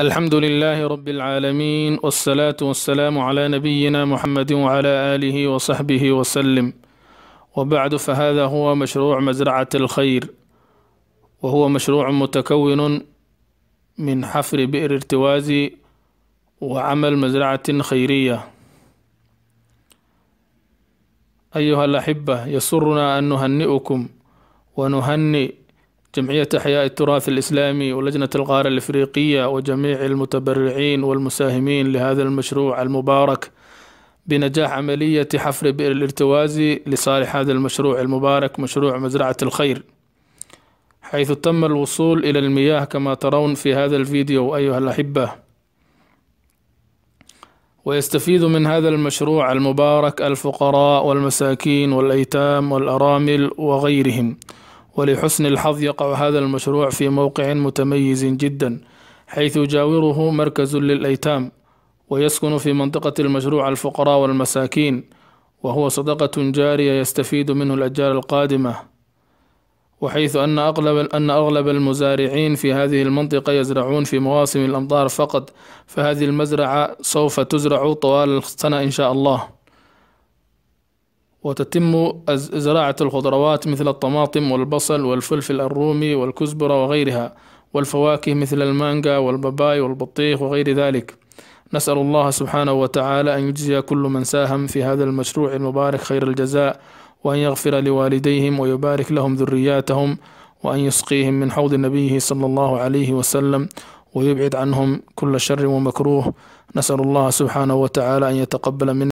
الحمد لله رب العالمين والصلاة والسلام على نبينا محمد وعلى آله وصحبه وسلم وبعد فهذا هو مشروع مزرعة الخير وهو مشروع متكون من حفر بئر ارتوازي وعمل مزرعة خيرية أيها الأحبة يسرنا أن نهنئكم ونهنئ جمعية أحياء التراث الإسلامي ولجنة الغارة الإفريقية وجميع المتبرعين والمساهمين لهذا المشروع المبارك بنجاح عملية حفر بئر الارتوازي لصالح هذا المشروع المبارك مشروع مزرعة الخير حيث تم الوصول إلى المياه كما ترون في هذا الفيديو أيها الأحبة ويستفيد من هذا المشروع المبارك الفقراء والمساكين والأيتام والأرامل وغيرهم ولحسن الحظ يقع هذا المشروع في موقع متميز جدا حيث يجاوره مركز للأيتام ويسكن في منطقة المشروع الفقراء والمساكين وهو صدقة جارية يستفيد منه الأجيال القادمة وحيث أن أغلب أن أغلب المزارعين في هذه المنطقة يزرعون في مواسم الأمطار فقط فهذه المزرعة سوف تزرع طوال السنة إن شاء الله وتتم زراعة الخضروات مثل الطماطم والبصل والفلفل الرومي والكزبرة وغيرها والفواكه مثل المانجا والباباي والبطيخ وغير ذلك نسأل الله سبحانه وتعالى أن يجزي كل من ساهم في هذا المشروع المبارك خير الجزاء وأن يغفر لوالديهم ويبارك لهم ذرياتهم وأن يسقيهم من حوض نبيه صلى الله عليه وسلم ويبعد عنهم كل شر ومكروه نسأل الله سبحانه وتعالى أن يتقبل منا